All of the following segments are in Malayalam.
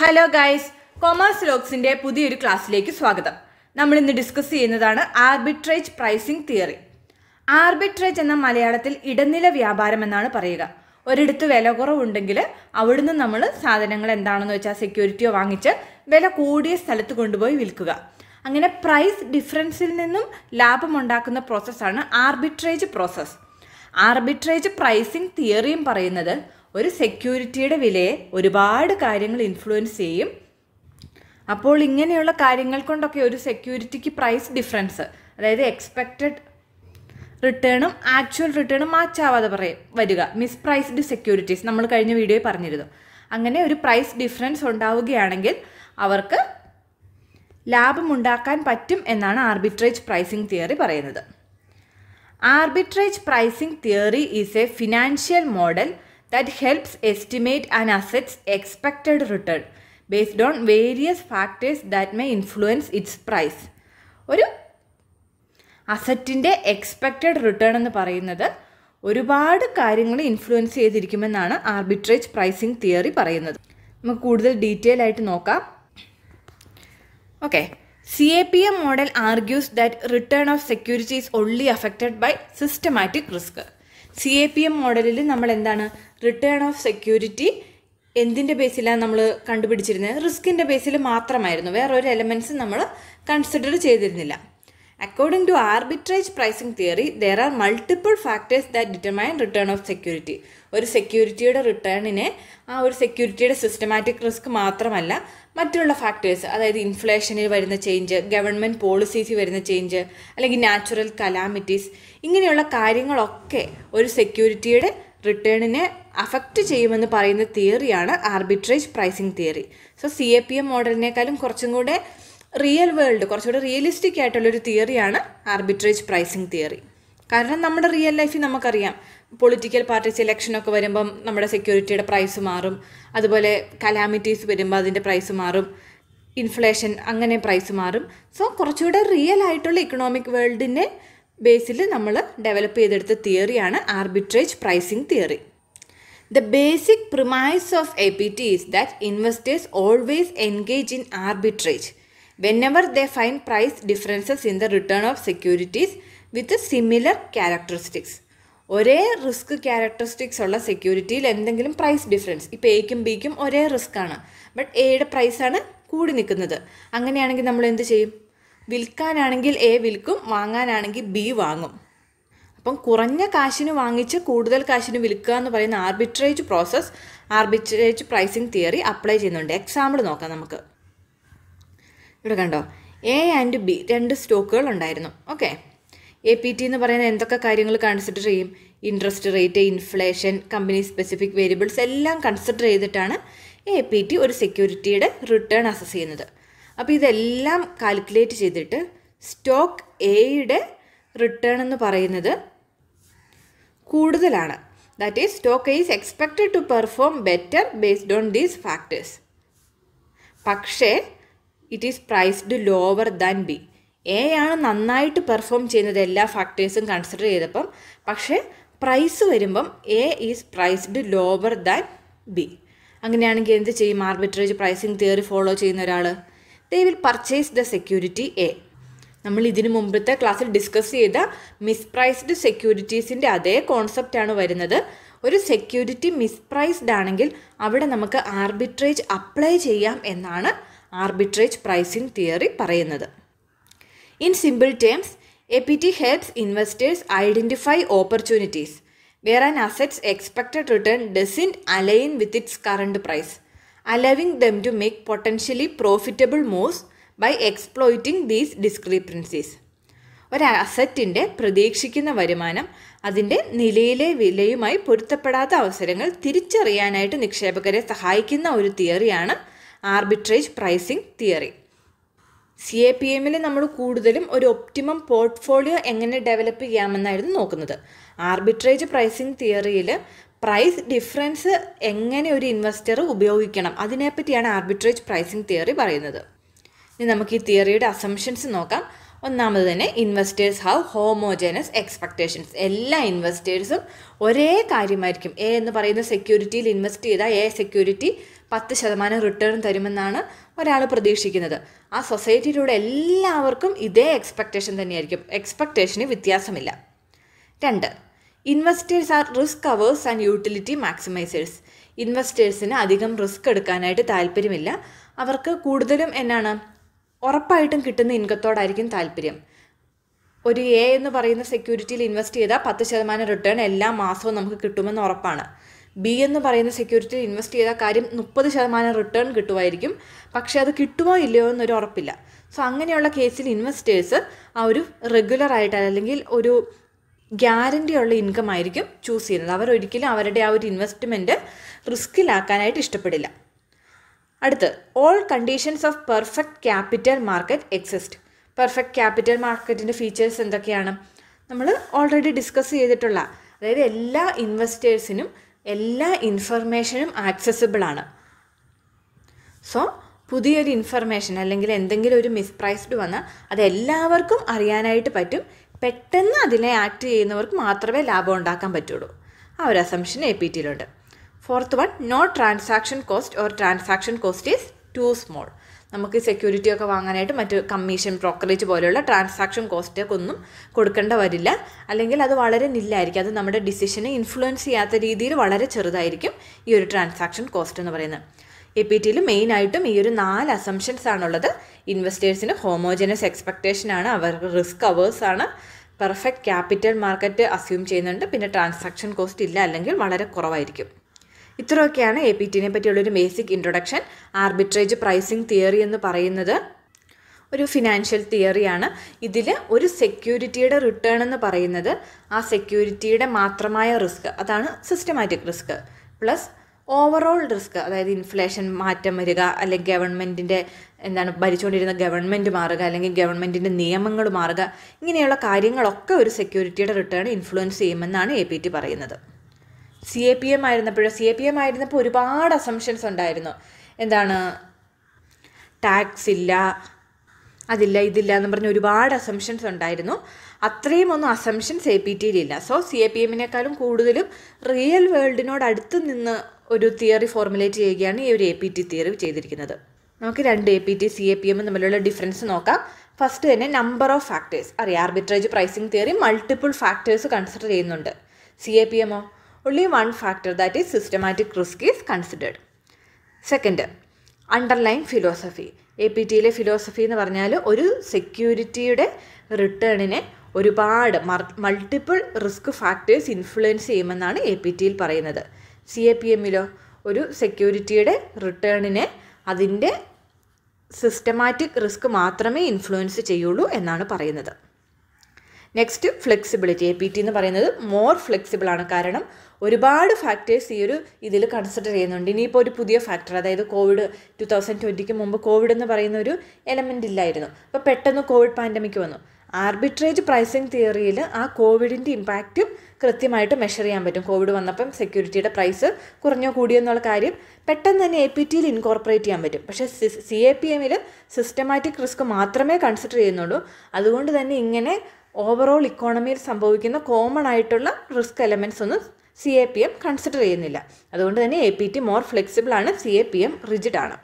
ഹലോ ഗൈസ് കൊമേഴ്സ് ലോക്സിൻ്റെ പുതിയൊരു ക്ലാസ്സിലേക്ക് സ്വാഗതം നമ്മൾ ഇന്ന് ഡിസ്കസ് ചെയ്യുന്നതാണ് ആർബിട്രേജ് പ്രൈസിംഗ് തിയറി ആർബിട്രേജ് എന്ന മലയാളത്തിൽ ഇടനില വ്യാപാരം എന്നാണ് പറയുക ഒരിടത്ത് വില കുറവുണ്ടെങ്കിൽ അവിടുന്ന് നമ്മൾ സാധനങ്ങൾ എന്താണെന്ന് വെച്ചാൽ സെക്യൂരിറ്റിയോ വാങ്ങിച്ച് വില കൂടിയ സ്ഥലത്ത് കൊണ്ടുപോയി വിൽക്കുക അങ്ങനെ പ്രൈസ് ഡിഫറൻസിൽ നിന്നും ലാഭമുണ്ടാക്കുന്ന പ്രോസസ്സാണ് ആർബിട്രേജ് പ്രോസസ്സ് ആർബിട്രേജ് പ്രൈസിംഗ് തിയറിയും പറയുന്നത് ഒരു സെക്യൂരിറ്റിയുടെ വിലയെ ഒരുപാട് കാര്യങ്ങൾ ഇൻഫ്ലുവൻസ് ചെയ്യും അപ്പോൾ ഇങ്ങനെയുള്ള കാര്യങ്ങൾ കൊണ്ടൊക്കെ ഒരു സെക്യൂരിറ്റിക്ക് പ്രൈസ് ഡിഫറൻസ് അതായത് എക്സ്പെക്റ്റഡ് റിട്ടേണും ആക്ച്വൽ റിട്ടേണും മാച്ചാവാതെ പറയും വരിക പ്രൈസ്ഡ് സെക്യൂരിറ്റീസ് നമ്മൾ കഴിഞ്ഞ വീഡിയോയിൽ പറഞ്ഞിരുന്നു അങ്ങനെ ഒരു പ്രൈസ് ഡിഫറൻസ് ഉണ്ടാവുകയാണെങ്കിൽ അവർക്ക് ലാഭമുണ്ടാക്കാൻ പറ്റും എന്നാണ് ആർബിട്രേജ് പ്രൈസിംഗ് തിയറി പറയുന്നത് arbitrage pricing theory is a financial model that helps estimate and asset's expected return based on various factors that may influence its price ഒരു അസറ്റിൻ്റെ എക്സ്പെക്റ്റഡ് റിട്ടേൺ എന്ന് പറയുന്നത് ഒരുപാട് കാര്യങ്ങൾ ഇൻഫ്ലുവൻസ് ചെയ്തിരിക്കുമെന്നാണ് ആർബിട്രേജ് പ്രൈസിങ് തിയറി പറയുന്നത് നമുക്ക് കൂടുതൽ ഡീറ്റെയിൽ ആയിട്ട് നോക്കാം okay C A P M model argues that return of security is only affected by systematic risk C A P M മോഡലിൽ നമ്മൾ എന്താണ് റിട്ടേൺ ഓഫ് സെക്യൂരിറ്റി എന്തിൻ്റെ ബേസിലാണ് നമ്മൾ കണ്ടുപിടിച്ചിരുന്നത് റിസ്കിൻ്റെ ബേസിൽ മാത്രമായിരുന്നു വേറെ ഒരു എലമെൻറ്റ്സ് നമ്മൾ കൺസിഡർ ചെയ്തിരുന്നില്ല according to arbitrage pricing theory there are multiple factors that determine return of security ഒരു സെക്യൂരിറ്റിയുടെ റിട്ടേണിനെ ആ ഒരു സെക്യൂരിറ്റിയുടെ സിസ്റ്റമാറ്റിക് റിസ്ക് മാത്രമല്ല മറ്റുള്ള ഫാക്ടേഴ്സ് അതായത് ഇൻഫ്ലേഷനിൽ വരുന്ന ചേഞ്ച് ഗവൺമെൻറ് പോളിസീസിൽ വരുന്ന ചേഞ്ച് അല്ലെങ്കിൽ നാച്ചുറൽ കലാമിറ്റീസ് ഇങ്ങനെയുള്ള കാര്യങ്ങളൊക്കെ ഒരു സെക്യൂരിറ്റിയുടെ റിട്ടേണിനെ അഫക്റ്റ് ചെയ്യുമെന്ന് പറയുന്ന തിയറിയാണ് arbitrage pricing theory so C A P M മോഡലിനേക്കാളും കുറച്ചും കൂടെ റിയൽ വേൾഡ് കുറച്ചുകൂടെ റിയലിസ്റ്റിക് ആയിട്ടുള്ളൊരു തിയറിയാണ് ആർബിട്രേജ് പ്രൈസിങ് തിയറി കാരണം നമ്മുടെ റിയൽ ലൈഫിൽ നമുക്കറിയാം പൊളിറ്റിക്കൽ പാർട്ടി സെലക്ഷനൊക്കെ വരുമ്പം നമ്മുടെ സെക്യൂരിറ്റിയുടെ പ്രൈസ് മാറും അതുപോലെ കലാമിറ്റീസ് വരുമ്പോൾ അതിൻ്റെ പ്രൈസ് മാറും ഇൻഫ്ലേഷൻ അങ്ങനെ പ്രൈസ് മാറും സോ കുറച്ചുകൂടെ റിയൽ ആയിട്ടുള്ള ഇക്കണോമിക് വേൾഡിനെ ബേസിൽ നമ്മൾ ഡെവലപ്പ് ചെയ്തെടുത്ത തിയറിയാണ് arbitrage pricing theory the basic premise of A P T is that investors always engage in arbitrage whenever the fine price differences in the return of securities with similar characteristics ഒരേ റിസ്ക് ക്യാരക്ടറിസ്റ്റിക്സ് ഉള്ള സെക്യൂരിറ്റിയിൽ എന്തെങ്കിലും പ്രൈസ് ഡിഫറൻസ് ഇപ്പോൾ എക്കും ബിക്കും ഒരേ റിസ്ക് ആണ് ബട്ട് എയുടെ പ്രൈസാണ് കൂടി നിൽക്കുന്നത് അങ്ങനെയാണെങ്കിൽ നമ്മൾ എന്ത് ചെയ്യും വിൽക്കാനാണെങ്കിൽ എ വിൽക്കും വാങ്ങാനാണെങ്കിൽ ബി വാങ്ങും അപ്പം കുറഞ്ഞ കാശിന് വാങ്ങിച്ച് കൂടുതൽ കാശിന് വിൽക്കുക എന്ന് പറയുന്ന arbitrage process arbitrage pricing theory apply ചെയ്യുന്നുണ്ട് എക്സാമ്പിൾ നോക്കാം നമുക്ക് ഇവിടെ കണ്ടോ എ ആൻഡ് ബി രണ്ട് സ്റ്റോക്കുകൾ ഉണ്ടായിരുന്നു ഓക്കെ എ പി ടി എന്ന് പറയുന്ന എന്തൊക്കെ കാര്യങ്ങൾ കൺസിഡർ ചെയ്യും interest rate inflation company specific variables എല്ലാം കൺസിഡർ ചെയ്തിട്ടാണ് എ പി ടി ഒരു സെക്യൂരിറ്റിയുടെ റിട്ടേൺ അസസ് ചെയ്യുന്നത് അപ്പോൾ ഇതെല്ലാം കാൽക്കുലേറ്റ് ചെയ്തിട്ട് സ്റ്റോക്ക് എയുടെ റിട്ടേൺ എന്ന് പറയുന്നത് കൂടുതലാണ് that is stock is expected to perform better based on these factors പക്ഷേ it is priced lower than B A ആണ് നന്നായിട്ട് പെർഫോം ചെയ്യുന്നത് എല്ലാ ഫാക്ടേഴ്സും കൺസിഡർ ചെയ്തപ്പം പക്ഷേ പ്രൈസ് വരുമ്പം A is priced lower than B അങ്ങനെയാണെങ്കിൽ എന്ത് ചെയ്യും ആർബിട്രേജ് പ്രൈസിങ് തിയറി ഫോളോ ചെയ്യുന്ന ഒരാൾ they will purchase the security A നമ്മൾ ഇതിനു മുമ്പത്തെ ക്ലാസ്സിൽ ഡിസ്കസ് ചെയ്ത മിസ്പ്രൈസ്ഡ് സെക്യൂരിറ്റീസിൻ്റെ അതേ കോൺസെപ്റ്റാണ് വരുന്നത് ഒരു സെക്യൂരിറ്റി മിസ്പ്രൈസ്ഡ് ആണെങ്കിൽ അവിടെ നമുക്ക് ആർബിട്രേജ് അപ്ലൈ ചെയ്യാം എന്നാണ് ആർബിട്രേജ് പ്രൈസിംഗ് തിയറി പറയുന്നത് in simple terms A P T helps investors identify opportunities where an asset's expected return doesn't align with its current price allowing them to make potentially profitable moves by exploiting these discrepancies. ഒരു അസറ്റിൻ്റെ പ്രതീക്ഷിക്കുന്ന വരുമാനം അതിൻ്റെ നിലയിലെ വിലയുമായി പൊരുത്തപ്പെടാത്ത അവസരങ്ങൾ തിരിച്ചറിയാനായിട്ട് നിക്ഷേപകരെ സഹായിക്കുന്ന ഒരു തിയറിയാണ് arbitrage pricing theory C A P എമ്മിൽ നമ്മൾ കൂടുതലും ഒരു ഒപ്റ്റിമം പോർട്ട്ഫോളിയോ എങ്ങനെ ഡെവലപ്പ് ചെയ്യാമെന്നായിരുന്നു നോക്കുന്നത് ആർബിട്രേജ് പ്രൈസിംഗ് തിയറിയിൽ പ്രൈസ് ഡിഫറൻസ് എങ്ങനെ ഒരു ഇൻവെസ്റ്റർ ഉപയോഗിക്കണം അതിനെപ്പറ്റിയാണ് ആർബിട്രേജ് പ്രൈസിംഗ് തിയറി പറയുന്നത് ഇനി നമുക്ക് ഈ തിയറിയുടെ അസംഷൻസ് നോക്കാം ഒന്നാമത് തന്നെ ഇൻവെസ്റ്റേഴ്സ് ഹാവ് ഹോമോജനസ് എക്സ്പെക്ടേഷൻസ് എല്ലാ ഇൻവെസ്റ്റേഴ്സും ഒരേ കാര്യമായിരിക്കും എ എന്ന് പറയുന്ന സെക്യൂരിറ്റിയിൽ ഇൻവെസ്റ്റ് ചെയ്താൽ എ സെക്യൂരിറ്റി പത്ത് ശതമാനം റിട്ടേൺ തരുമെന്നാണ് ഒരാൾ പ്രതീക്ഷിക്കുന്നത് ആ സൊസൈറ്റിയിലൂടെ എല്ലാവർക്കും ഇതേ എക്സ്പെക്റ്റേഷൻ തന്നെയായിരിക്കും എക്സ്പെക്റ്റേഷന് വ്യത്യാസമില്ല രണ്ട് investors are risk averse and utility maximisers ഇൻവെസ്റ്റേഴ്സിന് അധികം റിസ്ക് എടുക്കാനായിട്ട് താല്പര്യമില്ല അവർക്ക് കൂടുതലും എന്നാണ് ഉറപ്പായിട്ടും കിട്ടുന്ന ഇൻകത്തോടായിരിക്കും താല്പര്യം ഒരു എ എന്ന് പറയുന്ന സെക്യൂരിറ്റിയിൽ ഇൻവെസ്റ്റ് ചെയ്താൽ പത്ത് ശതമാനം റിട്ടേൺ എല്ലാ മാസവും നമുക്ക് കിട്ടുമെന്ന് ഉറപ്പാണ് ബി എന്ന് പറയുന്ന സെക്യൂരിറ്റിയിൽ ഇൻവെസ്റ്റ് ചെയ്താൽ കാര്യം മുപ്പത് ശതമാനം റിട്ടേൺ കിട്ടുമായിരിക്കും പക്ഷേ അത് കിട്ടുമോ ഇല്ലയോ എന്നൊരു ഉറപ്പില്ല സോ അങ്ങനെയുള്ള കേസിൽ ഇൻവെസ്റ്റേഴ്സ് ആ ഒരു റെഗുലർ ആയിട്ട് അല്ലെങ്കിൽ ഒരു ഗ്യാരൻ്റി ഉള്ള ഇൻകം ആയിരിക്കും ചൂസ് ചെയ്യുന്നത് അവർ ഒരിക്കലും അവരുടെ ആ ഒരു ഇൻവെസ്റ്റ്മെൻറ്റ് റിസ്ക്കിലാക്കാനായിട്ട് ഇഷ്ടപ്പെടില്ല അടുത്ത് all conditions of perfect capital market exist perfect capital മാർക്കറ്റിൻ്റെ ഫീച്ചേഴ്സ് എന്തൊക്കെയാണ് നമ്മൾ ഓൾറെഡി ഡിസ്കസ് ചെയ്തിട്ടുള്ള അതായത് എല്ലാ ഇൻവെസ്റ്റേഴ്സിനും എല്ലാ ഇൻഫർമേഷനും ആക്സസിബിൾ ആണ് സോ പുതിയൊരു ഇൻഫർമേഷൻ അല്ലെങ്കിൽ എന്തെങ്കിലും ഒരു മിസ്പ്രൈസ്ഡ് വന്നാൽ അത് എല്ലാവർക്കും അറിയാനായിട്ട് പറ്റും പെട്ടെന്ന് അതിനെ ആക്ട് ചെയ്യുന്നവർക്ക് മാത്രമേ ലാഭം ഉണ്ടാക്കാൻ പറ്റുള്ളൂ ആ ഒരു അസംഷൻ എ പി ടിയിലുണ്ട് fourth one no transaction cost or transaction cost is too small നമുക്ക് സെക്യൂരിറ്റി ഒക്കെ വാങ്ങാനായിട്ട് മറ്റ് കമ്മീഷൻ ബ്രോക്കറേജ് പോലെയുള്ള ട്രാൻസാക്ഷൻ കോസ്റ്റൊക്കെ ഒന്നും കൊടുക്കേണ്ട വരില്ല അല്ലെങ്കിൽ അത് വളരെ നില്ലായിരിക്കും അത് നമ്മുടെ ഡിസിഷനെ ഇൻഫ്ലുവൻസ് ചെയ്യാത്ത രീതിയിൽ വളരെ ചെറുതായിരിക്കും ഈ ഒരു ട്രാൻസാക്ഷൻ കോസ്റ്റ് എന്ന് പറയുന്നത് എ പി ടിയിൽ മെയിനായിട്ടും ഈ ഒരു നാല് അസംഷൻസ് ആണുള്ളത് ഇൻവെസ്റ്റേഴ്സിന് ഹോമോജനസ് ആണ് അവർക്ക് റിസ്ക് അവേഴ്സാണ് പെർഫെക്റ്റ് ക്യാപിറ്റൽ മാർക്കറ്റ് അസ്യൂം ചെയ്യുന്നുണ്ട് പിന്നെ ട്രാൻസാക്ഷൻ കോസ്റ്റ് ഇല്ല അല്ലെങ്കിൽ വളരെ കുറവായിരിക്കും ഇത്രയൊക്കെയാണ് എ പി ടിനെ പറ്റിയുള്ളൊരു basic introduction arbitrage pricing theory എന്ന് പറയുന്നത് ഒരു ഫിനാൻഷ്യൽ തിയറിയാണ് ഇതിൽ ഒരു സെക്യൂരിറ്റിയുടെ റിട്ടേൺ എന്ന് പറയുന്നത് ആ സെക്യൂരിറ്റിയുടെ മാത്രമായ റിസ്ക് അതാണ് systematic risk plus overall risk അതായത് ഇൻഫ്ലേഷൻ മാറ്റം വരിക അല്ലെങ്കിൽ ഗവൺമെൻറ്റിൻ്റെ എന്താണ് ഭരിച്ചുകൊണ്ടിരുന്ന ഗവൺമെൻറ് മാറുക അല്ലെങ്കിൽ ഗവൺമെൻറ്റിൻ്റെ നിയമങ്ങൾ മാറുക ഇങ്ങനെയുള്ള കാര്യങ്ങളൊക്കെ ഒരു സെക്യൂരിറ്റിയുടെ റിട്ടേൺ ഇൻഫ്ലുവൻസ് ചെയ്യുമെന്നാണ് എ പി ടി പറയുന്നത് സി എ പി എം ആയിരുന്നപ്പോഴും സി എ പി എം ആയിരുന്നപ്പോൾ ഒരുപാട് അസംഷൻസ് ഉണ്ടായിരുന്നു എന്താണ് ടാക്സ് ഇല്ല അതില്ല ഇതില്ല എന്ന് പറഞ്ഞ് ഒരുപാട് അസംഷൻസ് ഉണ്ടായിരുന്നു അത്രയും ഒന്നും അസംഷൻസ് എ പി ടിയിലില്ല സോ സി എ പി എമ്മിനേക്കാളും കൂടുതലും റിയൽ വേൾഡിനോട് അടുത്ത് നിന്ന് ഒരു തിയറി ഫോർമുലേറ്റ് ചെയ്യുകയാണ് ഈ ഒരു എ പി ടി തിയറി ചെയ്തിരിക്കുന്നത് നമുക്ക് രണ്ട് A P T C A P M തമ്മിലുള്ള ഡിഫറൻസ് നോക്കാം ഫസ്റ്റ് തന്നെ നമ്പർ ഓഫ് ഫാക്ടേഴ്സ് അറിയാം arbitrage pricing theory multiple factors consider ചെയ്യുന്നുണ്ട് സി എ പി എമ്മോ only one factor that is systematic risk is considered second underline philosophy A P ടിയിലെ ഫിലോസഫി എന്ന് പറഞ്ഞാൽ ഒരു സെക്യൂരിറ്റിയുടെ റിട്ടേണിനെ ഒരുപാട് മൾട്ടിപ്പിൾ റിസ്ക് ഫാക്ടേഴ്സ് ഇൻഫ്ലുവൻസ് ചെയ്യുമെന്നാണ് എ പി ടിയിൽ പറയുന്നത് സി എ പി എമ്മിലോ ഒരു സെക്യൂരിറ്റിയുടെ റിട്ടേണിനെ അതിൻ്റെ സിസ്റ്റമാറ്റിക് റിസ്ക് മാത്രമേ ഇൻഫ്ലുവൻസ് ചെയ്യുള്ളൂ എന്നാണ് പറയുന്നത് next flexibility A P T എന്ന് പറയുന്നത് മോർ ഫ്ലെക്സിബിൾ ആണ് കാരണം ഒരുപാട് ഫാക്ടേഴ്സ് ഈ ഒരു ഇതിൽ കൺസിഡർ ചെയ്യുന്നുണ്ട് ഇനിയിപ്പോൾ ഒരു പുതിയ ഫാക്ടർ അതായത് കോവിഡ് ടു തൗസൻഡ് ട്വൻറ്റിക്ക് മുമ്പ് കോവിഡ് എന്ന് പറയുന്ന ഒരു എലമെൻ്റ് ഇല്ലായിരുന്നു അപ്പോൾ പെട്ടെന്ന് കോവിഡ് പാൻഡമിക് വന്നു ആർബിട്രേജ് പ്രൈസിങ് തിയറിയിൽ ആ കോവിഡിൻ്റെ ഇമ്പാക്റ്റും കൃത്യമായിട്ട് മെഷർ ചെയ്യാൻ പറ്റും കോവിഡ് വന്നപ്പം സെക്യൂരിറ്റിയുടെ പ്രൈസ് കുറഞ്ഞോ കൂടിയോ എന്നുള്ള കാര്യം പെട്ടെന്ന് തന്നെ എ പി ടിയിൽ ഇൻകോർപ്പറേറ്റ് ചെയ്യാൻ പറ്റും പക്ഷേ സി എ പി എമ്മിൽ സിസ്റ്റമാറ്റിക് റിസ്ക് മാത്രമേ കൺസിഡർ ചെയ്യുന്നുള്ളൂ അതുകൊണ്ട് തന്നെ ഇങ്ങനെ ഓവറോൾ ഇക്കോണമിയിൽ സംഭവിക്കുന്ന കോമൺ ആയിട്ടുള്ള റിസ്ക് എലമെൻറ്റ്സ് ഒന്നും C A P M consider ചെയ്യുന്നില്ല അതുകൊണ്ട് തന്നെ A P T more flexible ആണ് C A P M rigid ആണ്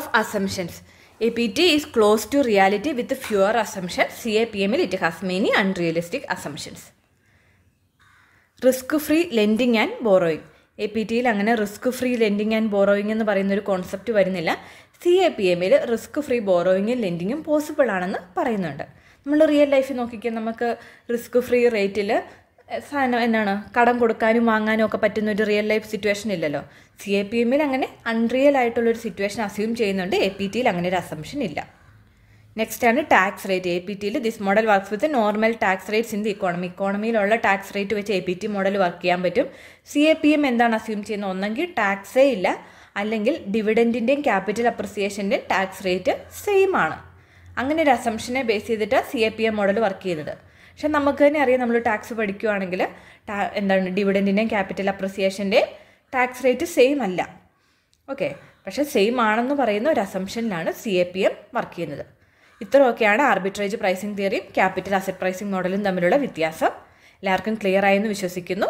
of assumptions A P T is close to reality with fewer assumption C A P എമ്മിൽ it has many unrealistic assumptions risk free lending and borrowing A P ടിയിൽ അങ്ങനെ risk free lending and borrowing എന്ന് പറയുന്ന ഒരു കോൺസെപ്റ്റ് വരുന്നില്ല സി എ പി എമ്മിൽ റിസ്ക് ഫ്രീ ബോറോയിങ്ങും ലെൻഡിങ്ങും പോസിബിൾ ആണെന്ന് പറയുന്നുണ്ട് നമ്മൾ റിയൽ ലൈഫിൽ നോക്കിക്കാൻ നമുക്ക് റിസ്ക് ഫ്രീ റേറ്റിൽ സാധനം എന്നാണ് കടം കൊടുക്കാനും വാങ്ങാനും ഒക്കെ പറ്റുന്ന ഒരു റിയൽ ലൈഫ് സിറ്റുവേഷൻ ഇല്ലല്ലോ സി എ പി എമ്മിൽ അങ്ങനെ അൺറിയൽ ആയിട്ടുള്ളൊരു സിറ്റുവേഷൻ അസ്യൂം ചെയ്യുന്നുണ്ട് എ പി ടിയിൽ അങ്ങനെ ഒരു അസംഷൻ ഇല്ല നെക്സ്റ്റ് ആണ് ടാക്സ് റേറ്റ് എ പി ടിയിൽ this model works with normal tax rates in the economy ഇക്കോണമിയിലുള്ള ടാക്സ് റേറ്റ് വെച്ച് A P T model work ചെയ്യാൻ പറ്റും സി എ പി എം എന്താണ് അസ്യൂം ചെയ്യുന്നത് ഒന്നെങ്കിൽ ടാക്സേ ഇല്ല അല്ലെങ്കിൽ ഡിവിഡൻറ്റിൻ്റെയും ക്യാപിറ്റൽ അപ്രിസിയേഷൻ്റെയും ടാക്സ് റേറ്റ് സെയിം ആണ് അങ്ങനെ ഒരു അസംഷനെ ബേസ് ചെയ്തിട്ട് C A P M model work ചെയ്തത് പക്ഷെ നമുക്ക് തന്നെ അറിയാം നമ്മൾ ടാക്സ് പഠിക്കുകയാണെങ്കിൽ എന്താണ് ഡിവിഡൻറ്റിൻ്റെയും ക്യാപിറ്റൽ അപ്രിസിയേഷൻ്റെയും ടാക്സ് റേറ്റ് സെയിം അല്ല ഓക്കെ പക്ഷെ സെയിം ആണെന്ന് പറയുന്ന ഒരു അസംഷനിലാണ് C A P M work ചെയ്യുന്നത് ഇത്രയൊക്കെയാണ് ആർബിട്രേജ് പ്രൈസിംഗ് തിയറിയും ക്യാപിറ്റൽ അസറ്റ് പ്രൈസിംഗ് മോഡലും തമ്മിലുള്ള വ്യത്യാസം എല്ലാവർക്കും ക്ലിയർ ആയെന്ന് വിശ്വസിക്കുന്നു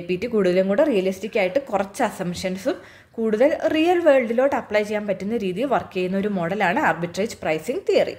എ പി ടി കൂടുതലും കൂടെ റിയലിസ്റ്റിക് ആയിട്ട് കുറച്ച് അസംഷൻസും കൂടുതൽ റിയൽ വേൾഡിലോട്ട് അപ്ലൈ ചെയ്യാൻ പറ്റുന്ന രീതിയിൽ വർക്ക് ചെയ്യുന്ന ഒരു മോഡലാണ് ആർബിട്രേജ് പ്രൈസിംഗ് തിയറി